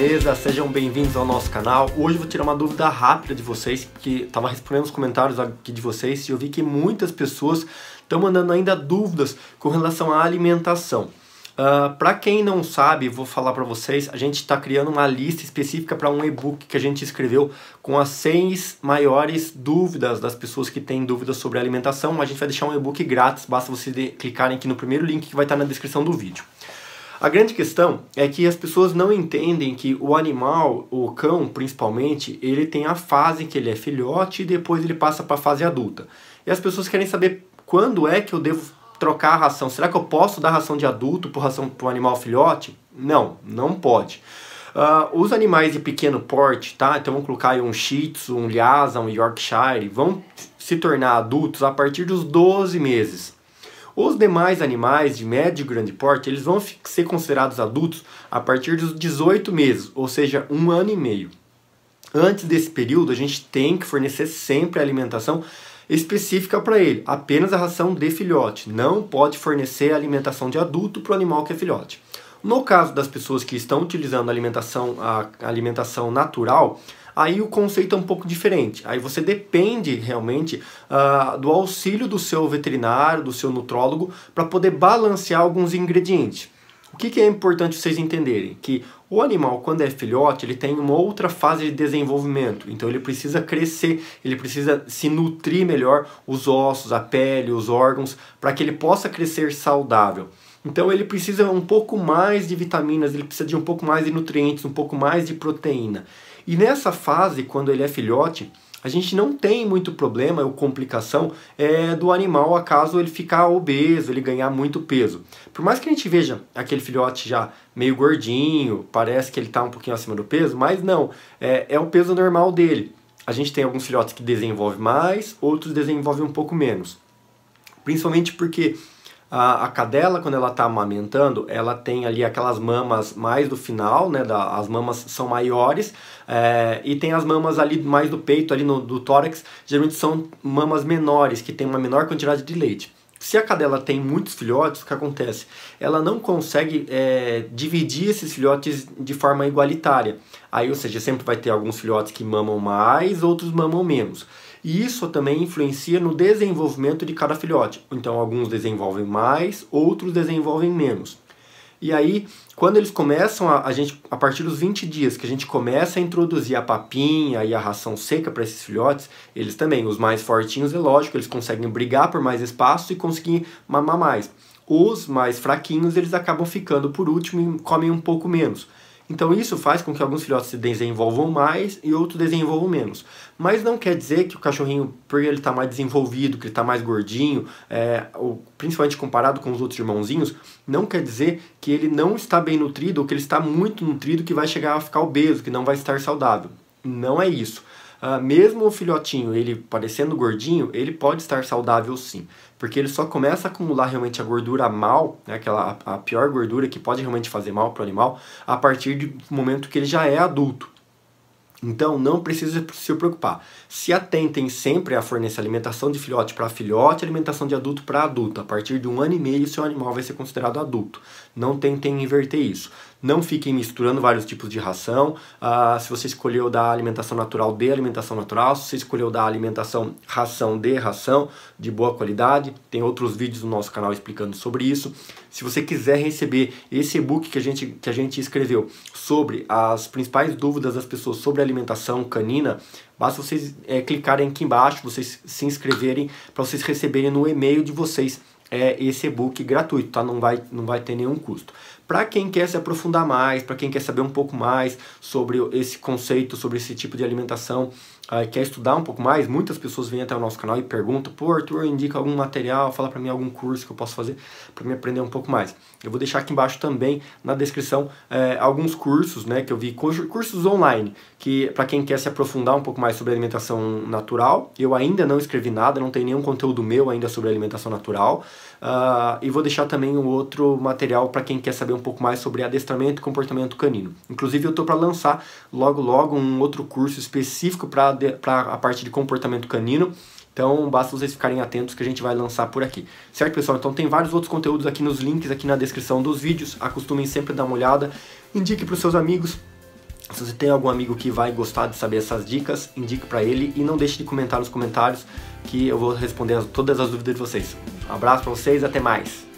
beleza? Sejam bem-vindos ao nosso canal. Hoje eu vou tirar uma dúvida rápida de vocês, que estava respondendo os comentários aqui de vocês e eu vi que muitas pessoas estão mandando ainda dúvidas com relação à alimentação. Uh, ah, para quem não sabe, vou falar para vocês, a gente está criando uma lista específica para um e-book que a gente escreveu com as seis maiores dúvidas das pessoas que têm dúvidas sobre alimentação. A gente vai deixar um e-book grátis, basta vocês clicarem aqui no primeiro link que vai estar tá na descrição do vídeo. A grande questão é que as pessoas não entendem que o animal, o cão principalmente, ele tem a fase que ele é filhote e depois ele passa para a fase adulta. E as pessoas querem saber quando é que eu devo trocar a ração. Será que eu posso dar ração de adulto para o animal filhote? Não, não pode. Uh, os animais de pequeno porte, tá? Então vamos colocar aí um Shih Tzu, um Lhasa, um Yorkshire, vão se tornar adultos a partir dos 12 meses. Os demais animais de médio e grande porte, eles vão ser considerados adultos a partir dos 18 meses, ou seja, um ano e meio. Antes desse período, a gente tem que fornecer sempre alimentação específica para ele, apenas a ração de filhote. Não pode fornecer alimentação de adulto para o animal que é filhote. No caso das pessoas que estão utilizando a alimentação, a alimentação natural, aí o conceito é um pouco diferente. Aí você depende realmente uh, do auxílio do seu veterinário, do seu nutrólogo, para poder balancear alguns ingredientes. O que, que é importante vocês entenderem? Que o animal, quando é filhote, ele tem uma outra fase de desenvolvimento. Então ele precisa crescer, ele precisa se nutrir melhor os ossos, a pele, os órgãos, para que ele possa crescer saudável. Então ele precisa um pouco mais de vitaminas, ele precisa de um pouco mais de nutrientes, um pouco mais de proteína. E nessa fase, quando ele é filhote, a gente não tem muito problema ou complicação é, do animal acaso ele ficar obeso, ele ganhar muito peso. Por mais que a gente veja aquele filhote já meio gordinho, parece que ele está um pouquinho acima do peso, mas não, é, é o peso normal dele. A gente tem alguns filhotes que desenvolvem mais, outros desenvolvem um pouco menos. Principalmente porque a, a cadela, quando ela está amamentando, ela tem ali aquelas mamas mais do final, né? Da, as mamas são maiores, é, e tem as mamas ali mais do peito, ali no, do tórax, geralmente são mamas menores, que tem uma menor quantidade de leite. Se a cadela tem muitos filhotes, o que acontece? Ela não consegue é, dividir esses filhotes de forma igualitária. Aí, ou seja, sempre vai ter alguns filhotes que mamam mais, outros mamam menos. E isso também influencia no desenvolvimento de cada filhote. Então, alguns desenvolvem mais, outros desenvolvem menos. E aí, quando eles começam, a, a, gente, a partir dos 20 dias que a gente começa a introduzir a papinha e a ração seca para esses filhotes, eles também, os mais fortinhos, é lógico, eles conseguem brigar por mais espaço e conseguir mamar mais. Os mais fraquinhos, eles acabam ficando por último e comem um pouco menos. Então isso faz com que alguns filhotes se desenvolvam mais e outros desenvolvam menos. Mas não quer dizer que o cachorrinho, por ele estar tá mais desenvolvido, que ele está mais gordinho, é, ou, principalmente comparado com os outros irmãozinhos, não quer dizer que ele não está bem nutrido ou que ele está muito nutrido que vai chegar a ficar obeso, que não vai estar saudável. Não é isso uh, mesmo o filhotinho, ele parecendo gordinho, ele pode estar saudável sim, porque ele só começa a acumular realmente a gordura mal, né, aquela a, a pior gordura que pode realmente fazer mal para o animal, a partir do momento que ele já é adulto. Então não precisa se preocupar. Se atentem sempre a fornecer alimentação de filhote para filhote, alimentação de adulto para adulto. A partir de um ano e meio, seu animal vai ser considerado adulto. Não tentem inverter isso não fiquem misturando vários tipos de ração. Ah, se você escolheu da alimentação natural, dê alimentação natural. Se você escolheu da alimentação ração, dê ração de boa qualidade. Tem outros vídeos no nosso canal explicando sobre isso. Se você quiser receber esse e-book que, a gente, que a gente escreveu sobre as principais dúvidas das pessoas sobre alimentação canina, basta vocês é, clicarem aqui embaixo, vocês se inscreverem para vocês receberem no e-mail de vocês é esse e-book gratuito, tá? Não vai, não vai ter nenhum custo. Para quem quer se aprofundar mais, para quem quer saber um pouco mais sobre esse conceito, sobre esse tipo de alimentação ah, quer estudar um pouco mais, muitas pessoas vêm até o nosso canal e perguntam, pô, Arthur, indica algum material, fala para mim algum curso que eu posso fazer para me aprender um pouco mais. Eu vou deixar aqui embaixo também na descrição é, alguns cursos, né, que eu vi, cursos online, que para quem quer se aprofundar um pouco mais sobre alimentação natural, eu ainda não escrevi nada, não tem nenhum conteúdo meu ainda sobre alimentação natural, uh, e vou deixar também um outro material para quem quer saber um pouco mais sobre adestramento e comportamento canino. Inclusive eu estou para lançar logo logo um outro curso específico para para a parte de comportamento canino. Então, basta vocês ficarem atentos que a gente vai lançar por aqui. Certo, pessoal? Então, tem vários outros conteúdos aqui nos links, aqui na descrição dos vídeos. Acostumem sempre dar uma olhada. Indique para os seus amigos. Se você tem algum amigo que vai gostar de saber essas dicas, indique para ele. E não deixe de comentar nos comentários que eu vou responder todas as dúvidas de vocês. Um abraço para vocês, até mais!